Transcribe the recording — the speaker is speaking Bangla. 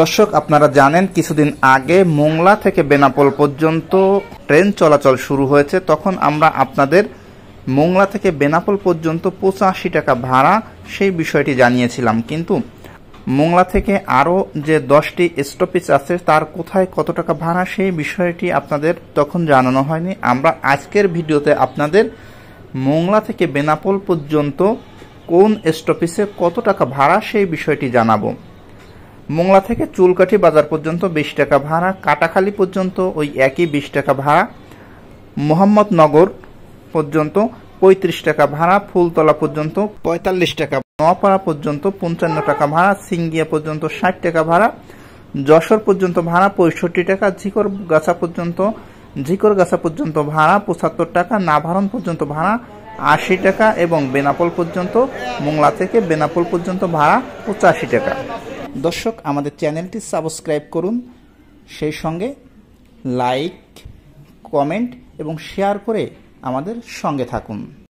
দর্শক আপনারা জানেন কিছুদিন আগে মোংলা থেকে বেনাপোল পর্যন্ত ট্রেন চলাচল শুরু হয়েছে তখন আমরা আপনাদের মোংলা থেকে বেনাপোল পর্যন্ত পঁচাশি টাকা ভাড়া সেই বিষয়টি জানিয়েছিলাম কিন্তু মোংলা থেকে আরও যে দশটি স্টপেজ আছে তার কোথায় কত টাকা ভাড়া সেই বিষয়টি আপনাদের তখন জানানো হয়নি আমরা আজকের ভিডিওতে আপনাদের মোংলা থেকে বেনাপোল পর্যন্ত কোন স্টপেজে কত টাকা ভাড়া সেই বিষয়টি জানাবো মোংলা থেকে চুলকাঠি বাজার পর্যন্ত বিশ টাকা ভাড়া কাটাখালি পর্যন্ত ওই একই বিশ টাকা ভাড়া মোহাম্মদনগর পর্যন্ত পঁয়ত্রিশ টাকা ভাড়া ফুলতলা পর্যন্ত পঁয়তাল্লিশ টাকা নোয়াপাড়া পর্যন্ত পঞ্চান্ন টাকা ভাড়া সিঙ্গিয়া পর্যন্ত ষাট টাকা ভাড়া যশোর পর্যন্ত ভাড়া পঁয়ষট্টি টাকা ঝিকর গাছা পর্যন্ত ঝিকর গাছা পর্যন্ত ভাড়া পঁচাত্তর টাকা নাভারণ পর্যন্ত ভাড়া আশি টাকা এবং বেনাপোল পর্যন্ত মোংলা থেকে বেনাপোল পর্যন্ত ভাড়া পঁচাশি টাকা দর্শক আমাদের চ্যানেলটি সাবস্ক্রাইব করুন সেই সঙ্গে লাইক কমেন্ট এবং শেয়ার করে আমাদের সঙ্গে থাকুন